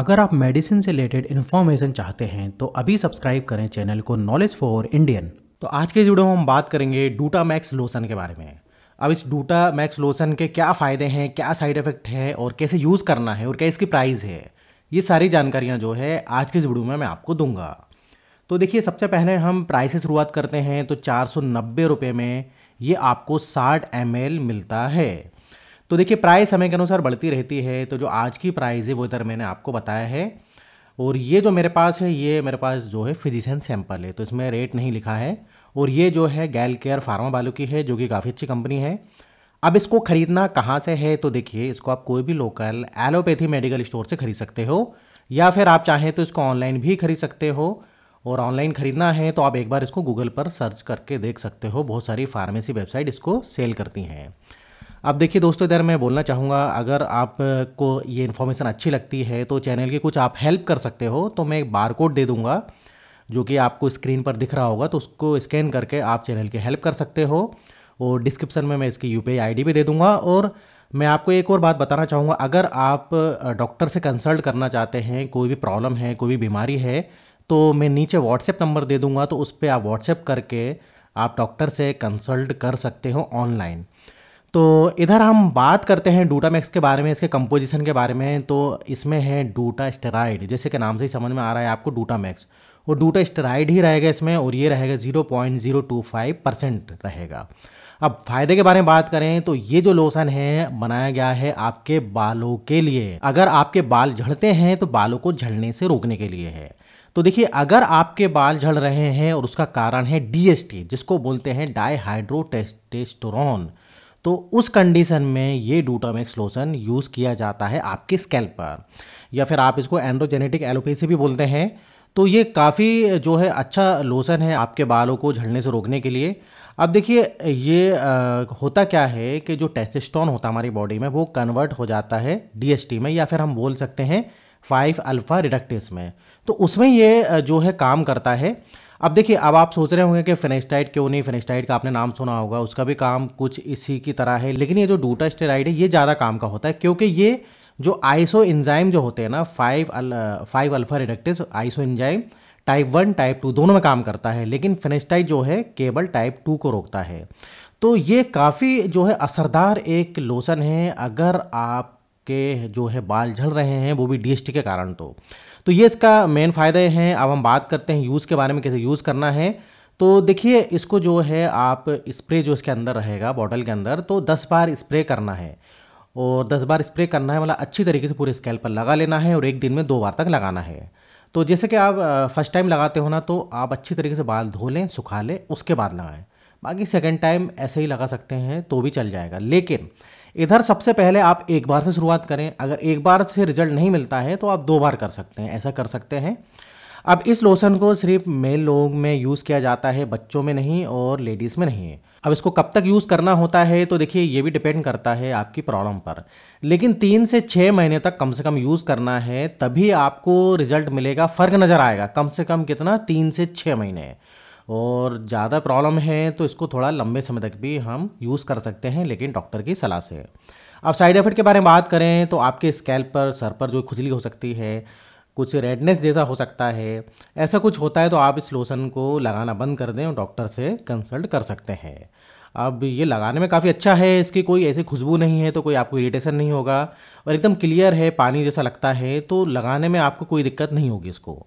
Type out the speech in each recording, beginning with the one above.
अगर आप मेडिसिन से रिलेटेड इन्फॉर्मेशन चाहते हैं तो अभी सब्सक्राइब करें चैनल को नॉलेज फॉर इंडियन तो आज के इस वीडियो में हम बात करेंगे डूटा मैक्स लोसन के बारे में अब इस डूटा मैक्स लोसन के क्या फ़ायदे हैं क्या साइड इफ़ेक्ट है और कैसे यूज़ करना है और क्या इसकी प्राइस है ये सारी जानकारियाँ जो है आज के इस वीडियो में मैं आपको दूंगा तो देखिए सबसे पहले हम प्राइस से शुरुआत करते हैं तो चार सौ में ये आपको साठ एम मिलता है तो देखिए प्राइस समय के अनुसार बढ़ती रहती है तो जो आज की प्राइस है वो इधर मैंने आपको बताया है और ये जो मेरे पास है ये मेरे पास जो है फिजिशियन सैंपल है तो इसमें रेट नहीं लिखा है और ये जो है गैल केयर फार्मा वालों की है जो कि काफ़ी अच्छी कंपनी है अब इसको ख़रीदना कहाँ से है तो देखिए इसको आप कोई भी लोकल एलोपैथी मेडिकल स्टोर से ख़रीद सकते हो या फिर आप चाहें तो इसको ऑनलाइन भी खरीद सकते हो और ऑनलाइन ख़रीदना है तो आप एक बार इसको गूगल पर सर्च करके देख सकते हो बहुत सारी फार्मेसी वेबसाइट इसको सेल करती हैं अब देखिए दोस्तों इधर मैं बोलना चाहूँगा अगर आपको ये इन्फॉर्मेशन अच्छी लगती है तो चैनल की कुछ आप हेल्प कर सकते हो तो मैं एक बार कोड दे दूँगा जो कि आपको स्क्रीन पर दिख रहा होगा तो उसको स्कैन करके आप चैनल की हेल्प कर सकते हो और डिस्क्रिप्शन में मैं इसकी यू पी भी दे दूँगा और मैं आपको एक और बात बताना चाहूँगा अगर आप डॉक्टर से कंसल्ट करना चाहते हैं कोई भी प्रॉब्लम है कोई भी बीमारी है तो मैं नीचे व्हाट्सएप नंबर दे दूँगा तो उस पर आप व्हाट्सएप करके आप डॉक्टर से कंसल्ट कर सकते हो ऑनलाइन तो इधर हम बात करते हैं डूटा मैक्स के बारे में इसके कंपोजिशन के बारे में तो इसमें है डूटा स्टेराइड जैसे कि नाम से ही समझ में आ रहा है आपको डूटा मैक्स वो डूटा स्टेराइड ही रहेगा इसमें और ये रहेगा zero point zero two five percent रहेगा अब फायदे के बारे में बात करें तो ये जो लोशन है बनाया गया है आपके बालों के लिए अगर आपके बाल झड़ते हैं तो बालों को झड़ने से रोकने के लिए है तो देखिए अगर आपके बाल झड़ रहे हैं और उसका कारण है डीएसटी जिसको बोलते हैं डाईहाइड्रोटेस्टेस्टोरॉन तो उस कंडीशन में ये डूटामेक्स लोशन यूज़ किया जाता है आपके स्कैल्प पर या फिर आप इसको एंड्रोजेनेटिक एलोपेसी भी बोलते हैं तो ये काफ़ी जो है अच्छा लोशन है आपके बालों को झड़ने से रोकने के लिए अब देखिए ये आ, होता क्या है कि जो टेस्टोस्टेरोन होता है हमारी बॉडी में वो कन्वर्ट हो जाता है डीएसटी में या फिर हम बोल सकते हैं फाइव अल्फ़ा रिडक्टिस में तो उसमें ये जो है काम करता है अब देखिए अब आप सोच रहे होंगे कि फेनेस्टाइड क्यों नहीं फेनेस्टाइड का आपने नाम सुना होगा उसका भी काम कुछ इसी की तरह है लेकिन ये जो डूटा स्टेराइड है ये ज़्यादा काम का होता है क्योंकि ये जो आइसो इंजाइम जो होते हैं ना फाइव अल, five alpha reductase isoenzyme type one type two दोनों में काम करता है लेकिन फेनेस्टाइड जो है केवल टाइप टू को रोकता है तो ये काफ़ी जो है असरदार एक लोशन है अगर आपके जो है बाल झड़ रहे हैं वो भी डी के कारण तो तो ये इसका मेन फ़ायदे हैं अब हम बात करते हैं यूज़ के बारे में कैसे यूज़ करना है तो देखिए इसको जो है आप स्प्रे जो इसके अंदर रहेगा बॉटल के अंदर तो दस बार स्प्रे करना है और दस बार स्प्रे करना है मतलब अच्छी तरीके से पूरे स्केल पर लगा लेना है और एक दिन में दो बार तक लगाना है तो जैसे कि आप फर्स्ट टाइम लगाते हो ना तो आप अच्छी तरीके से बाल धो लें सुखा लें उसके बाद लगाएं बाकी सेकेंड टाइम ऐसे ही लगा सकते हैं तो भी चल जाएगा लेकिन इधर सबसे पहले आप एक बार से शुरुआत करें अगर एक बार से रिजल्ट नहीं मिलता है तो आप दो बार कर सकते हैं ऐसा कर सकते हैं अब इस लोशन को सिर्फ मेल लोग में यूज़ किया जाता है बच्चों में नहीं और लेडीज़ में नहीं अब इसको कब तक यूज़ करना होता है तो देखिए ये भी डिपेंड करता है आपकी प्रॉब्लम पर लेकिन तीन से छः महीने तक कम से कम यूज़ करना है तभी आपको रिजल्ट मिलेगा फ़र्क नज़र आएगा कम से कम कितना तीन से छः महीने और ज़्यादा प्रॉब्लम है तो इसको थोड़ा लंबे समय तक भी हम यूज़ कर सकते हैं लेकिन डॉक्टर की सलाह से अब साइड इफेक्ट के बारे में बात करें तो आपके स्कैल्प पर सर पर जो खुजली हो सकती है कुछ रेडनेस जैसा हो सकता है ऐसा कुछ होता है तो आप इस लोशन को लगाना बंद कर दें और डॉक्टर से कंसल्ट कर सकते हैं अब ये लगाने में काफ़ी अच्छा है इसकी कोई ऐसी खुशबू नहीं है तो कोई आपको इरिटेशन नहीं होगा और एकदम क्लियर है पानी जैसा लगता है तो लगाने में आपको कोई दिक्कत नहीं होगी इसको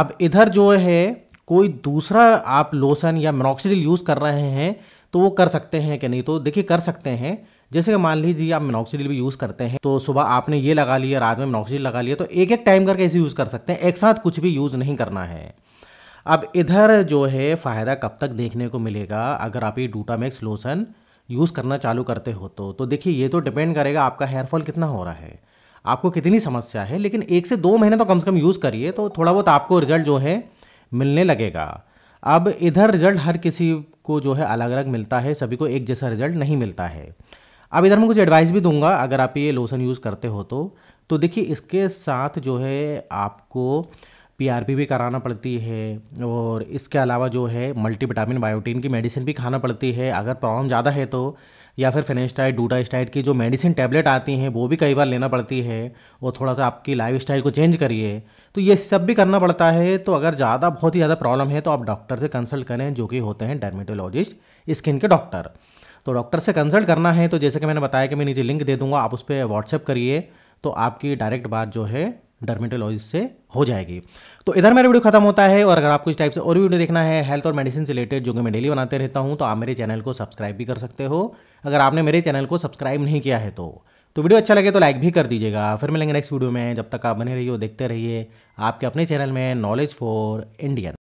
अब इधर जो है कोई दूसरा आप लोशन या मिनॉक्सिडिल यूज़ कर रहे हैं तो वो कर सकते हैं कि नहीं तो देखिए कर सकते हैं जैसे कि मान लीजिए आप मिनोक्सीडिल भी यूज़ करते हैं तो सुबह आपने ये लगा लिया रात में मिनॉक्सिडिल लगा लिया तो एक एक टाइम करके इसे यूज़ कर सकते हैं एक साथ कुछ भी यूज़ नहीं करना है अब इधर जो है फ़ायदा कब तक देखने को मिलेगा अगर आप ये डूटामैक्स लोशन यूज़ करना चालू करते हो तो तो देखिए ये तो डिपेंड करेगा आपका हेयरफॉल कितना हो रहा है आपको कितनी समस्या है लेकिन एक से दो महीने तो कम से कम यूज़ करिए तो थोड़ा बहुत आपको रिजल्ट जो है मिलने लगेगा अब इधर रिजल्ट हर किसी को जो है अलग अलग मिलता है सभी को एक जैसा रिजल्ट नहीं मिलता है अब इधर मैं कुछ एडवाइस भी दूंगा अगर आप ये लोशन यूज़ करते हो तो तो देखिए इसके साथ जो है आपको पीआरपी भी कराना पड़ती है और इसके अलावा जो है मल्टी विटामिन बायोटीन की मेडिसिन भी खाना पड़ती है अगर प्रॉब्लम ज़्यादा है तो या फिर फेनेस्टाइड डूडास्टाइड की जो मेडिसिन टैबलेट आती हैं वो भी कई बार लेना पड़ती है और थोड़ा सा आपकी लाइफ स्टाइल को चेंज करिए तो ये सब भी करना पड़ता है तो अगर ज़्यादा बहुत ही ज़्यादा प्रॉब्लम है तो आप डॉक्टर से कंसल्ट करें जो कि होते हैं डर्मेटोलॉजिस्ट स्किन के डॉक्टर तो डॉक्टर से कंसल्ट करना है तो जैसे कि मैंने बताया कि मैं नीचे लिंक दे दूंगा आप उस पर व्हाट्सएप करिए तो आपकी डायरेक्ट बात जो है डर्मेटोलॉजिस्ट से हो जाएगी तो इधर मेरा वीडियो खत्म होता है और अगर आपको इस टाइप से और वीडियो देखना है हेल्थ और मेडिसिन से रिलेटेड जो कि मैं डेली बनाते रहता हूँ तो आप मेरे चैनल को सब्सक्राइब भी कर सकते हो अगर आपने मेरे चैनल को सब्सक्राइब नहीं किया है तो तो वीडियो अच्छा लगे तो लाइक भी कर दीजिएगा फिर मिलेंगे नेक्स्ट वीडियो में जब तक आप बने रहिए देखते रहिए आपके अपने चैनल में नॉलेज फॉर इंडियन